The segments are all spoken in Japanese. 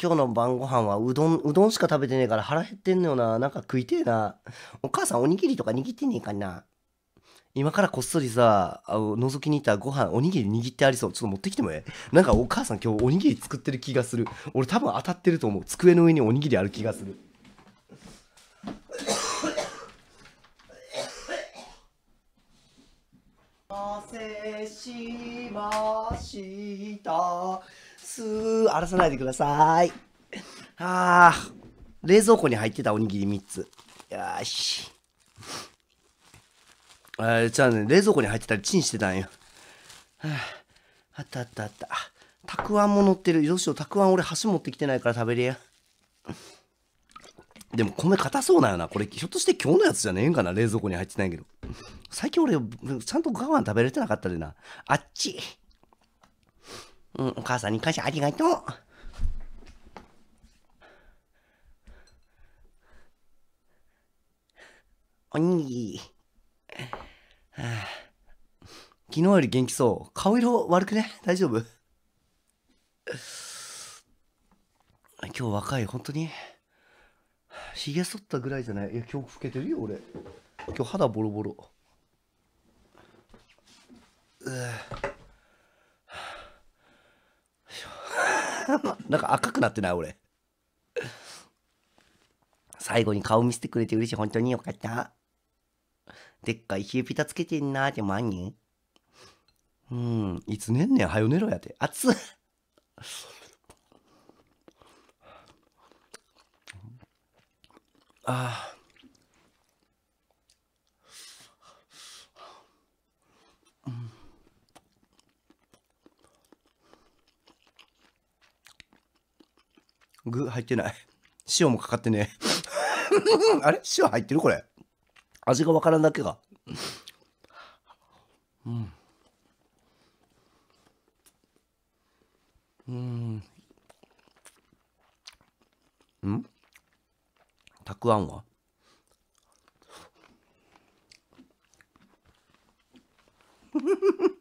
今日の晩ご飯はうどん、うどんしか食べてねえから腹減ってんのよな。なんか食いてえな。お母さんおにぎりとか握ってねえかな。今からこっそりさ、あの覗きに行ったご飯、おにぎり握ってありそう。ちょっと持ってきてもええなんかお母さん今日おにぎり作ってる気がする。俺多分当たってると思う。机の上におにぎりある気がする。せしました。すー、荒らさないでください。あー、冷蔵庫に入ってたおにぎり3つ。よーし。えー、じゃあね、冷蔵庫に入ってたらチンしてたんよ。はあ、あったあったあった。たくあんも乗ってる。どうしよう、たくあん俺箸持ってきてないから食べれや。でも米硬そうなよな。これ、ひょっとして今日のやつじゃねえんかな。冷蔵庫に入ってないけど。最近俺、ちゃんと我慢食べれてなかったでな。あっち。うん、お母さんに感謝ありがとう。おにぎり。はあ、昨日より元気そう。顔色悪くね大丈夫今日若い、本当に。ひげ剃ったぐらいじゃない。いや、今日老けてるよ、俺。今日肌ボロボロ。うぅ。なんか赤くなってない俺最後に顔見せてくれて嬉しい本当によかったでっかい冷えピタつけてんなーってまんにうんいつ寝んねんはよ寝ろやて熱っああ具入ってない。塩もかかってね あれ塩入ってるこれ。味がわからんだけが。うん。うん。んたくあんはフフフ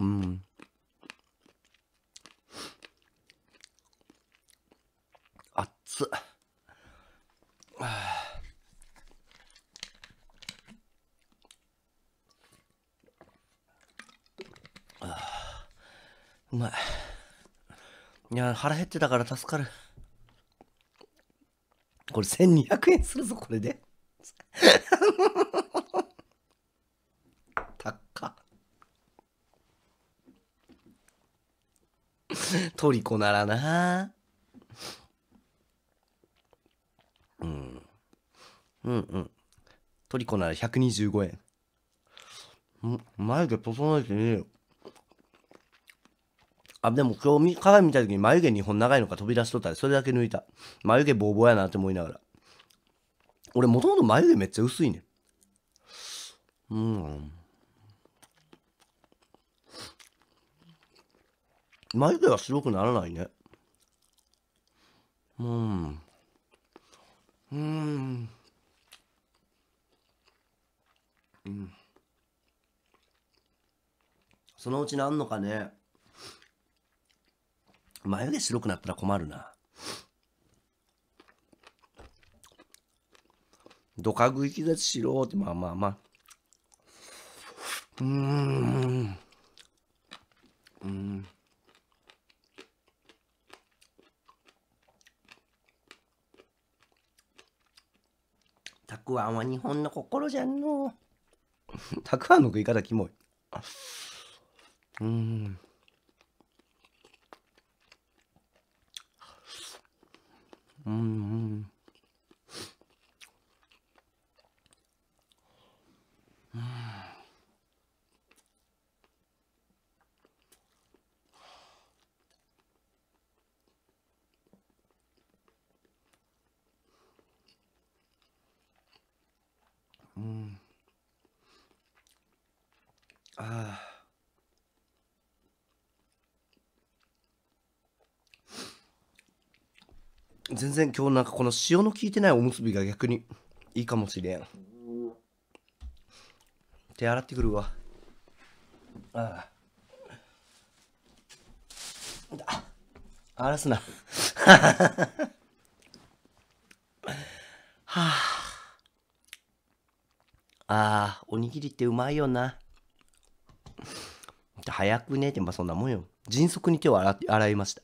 うん。あっつ。うまい。いや、腹減ってたから助かる。これ1200円するぞ、これで。トリコならな。うん。うんうん。トリコなら125円。眉毛整えてねえよ。あ、でも今日鏡見た時に眉毛2本長いのか飛び出しとったらそれだけ抜いた。眉毛ボーボーやなって思いながら。俺もともと眉毛めっちゃ薄いねん。うん。眉毛は白くならないね。うん。うん。うん。そのうちなんのかね。眉毛白くなったら困るな。どか食い気絶しろって、まあまあまあ。うーん。くあんは日本の心じゃんの。たくあんの食い方キモい。うん。うんうん。うん。ああ。全然今日なんかこの塩の効いてないおむすびが逆にいいかもしれん。手洗ってくるわ。ああ。あ、荒らすな。はあ。あー、おにぎりってうまいよな。早くねって、まあそんなもんよ。迅速に手を洗洗いました。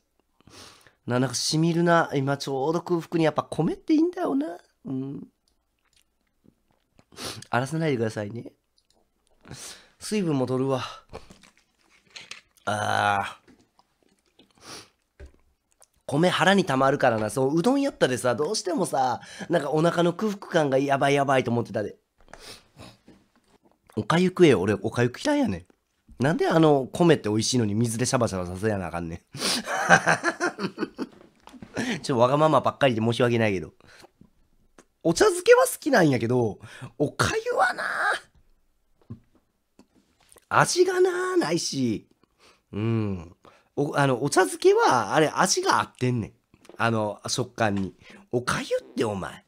な、なんかしみるな。今ちょうど空腹にやっぱ米っていいんだよな。うん。荒らさないでくださいね。水分も取るわ。あ米腹にたまるからな。そう、うどんやったでさ、どうしてもさ、なんかお腹の空腹感がやばいやばいと思ってたで。おかゆ食えよ。俺、おかゆ嫌いやねん。なんであの、米って美味しいのに水でシャバシャバさせやなあかんねん。ちょっとわがままばっかりで申し訳ないけど。お茶漬けは好きなんやけど、おかゆはな味がなないし、うん。お、あの、お茶漬けは、あれ、味が合ってんねん。あの、食感に。おかゆってお前、